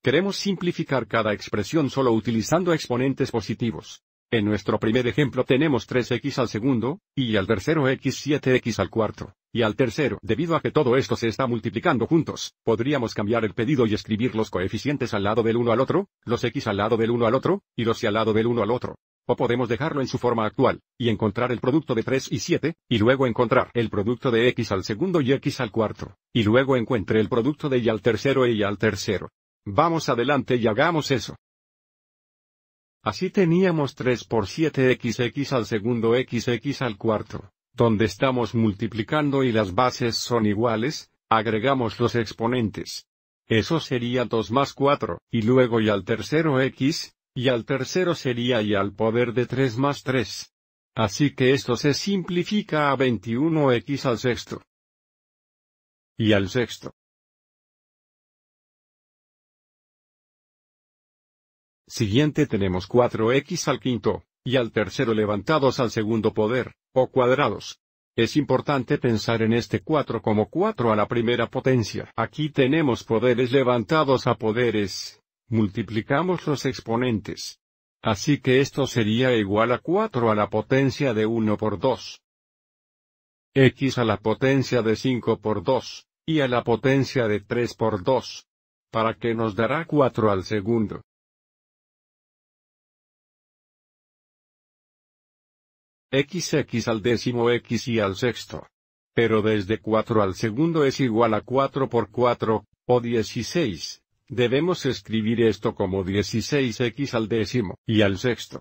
Queremos simplificar cada expresión solo utilizando exponentes positivos. En nuestro primer ejemplo tenemos 3x al segundo, y al tercero x 7x al cuarto, y al tercero. Debido a que todo esto se está multiplicando juntos, podríamos cambiar el pedido y escribir los coeficientes al lado del uno al otro, los x al lado del uno al otro, y los y al lado del uno al otro. O podemos dejarlo en su forma actual, y encontrar el producto de 3 y 7, y luego encontrar el producto de x al segundo y x al cuarto, y luego encuentre el producto de y al tercero y al tercero. Vamos adelante y hagamos eso. Así teníamos 3 por 7xx al segundo xx al cuarto, donde estamos multiplicando y las bases son iguales, agregamos los exponentes. Eso sería 2 más 4, y luego y al tercero x, y al tercero sería y al poder de 3 más 3. Así que esto se simplifica a 21x al sexto. Y al sexto. Siguiente tenemos 4x al quinto, y al tercero levantados al segundo poder, o cuadrados. Es importante pensar en este 4 como 4 a la primera potencia. Aquí tenemos poderes levantados a poderes. Multiplicamos los exponentes. Así que esto sería igual a 4 a la potencia de 1 por 2. x a la potencia de 5 por 2, y a la potencia de 3 por 2. Para qué nos dará 4 al segundo. xx al décimo x y al sexto. Pero desde 4 al segundo es igual a 4 por 4, o 16. Debemos escribir esto como 16x al décimo y al sexto.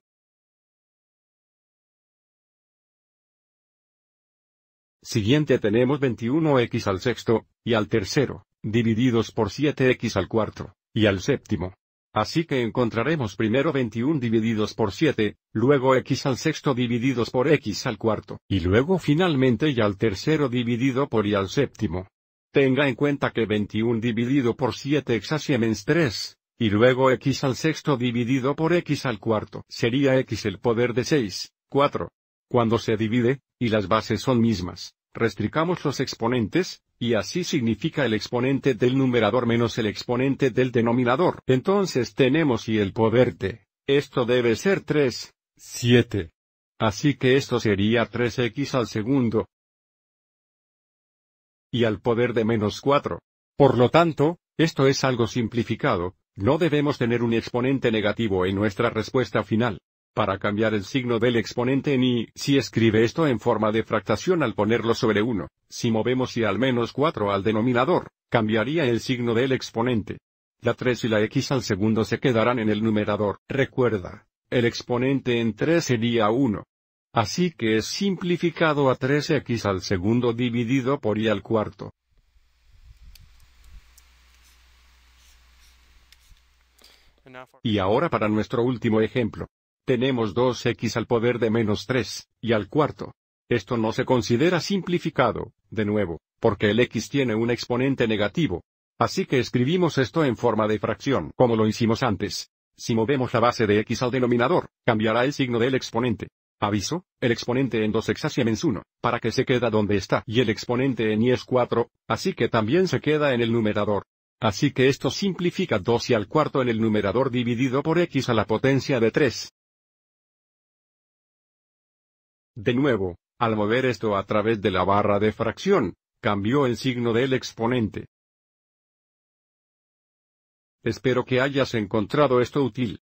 Siguiente tenemos 21x al sexto, y al tercero, divididos por 7x al cuarto, y al séptimo, Así que encontraremos primero 21 divididos por 7, luego x al sexto divididos por x al cuarto, y luego finalmente y al tercero dividido por y al séptimo. Tenga en cuenta que 21 dividido por 7 exasiemens 3, y luego x al sexto dividido por x al cuarto sería x el poder de 6, 4. Cuando se divide, y las bases son mismas, restricamos los exponentes, y así significa el exponente del numerador menos el exponente del denominador. Entonces tenemos y el poder de, esto debe ser 3, 7. Así que esto sería 3x al segundo. Y al poder de menos 4. Por lo tanto, esto es algo simplificado, no debemos tener un exponente negativo en nuestra respuesta final. Para cambiar el signo del exponente en i, si escribe esto en forma de fractación al ponerlo sobre 1, si movemos y al menos 4 al denominador, cambiaría el signo del exponente. La 3 y la x al segundo se quedarán en el numerador, recuerda, el exponente en 3 sería 1. Así que es simplificado a 3x al segundo dividido por y al cuarto. Y ahora para nuestro último ejemplo tenemos 2x al poder de menos 3, y al cuarto. Esto no se considera simplificado, de nuevo, porque el x tiene un exponente negativo. Así que escribimos esto en forma de fracción, como lo hicimos antes. Si movemos la base de x al denominador, cambiará el signo del exponente. Aviso, el exponente en 2 x menos 1, para que se queda donde está, y el exponente en y es 4, así que también se queda en el numerador. Así que esto simplifica 2 y al cuarto en el numerador dividido por x a la potencia de 3. De nuevo, al mover esto a través de la barra de fracción, cambió el signo del exponente. Espero que hayas encontrado esto útil.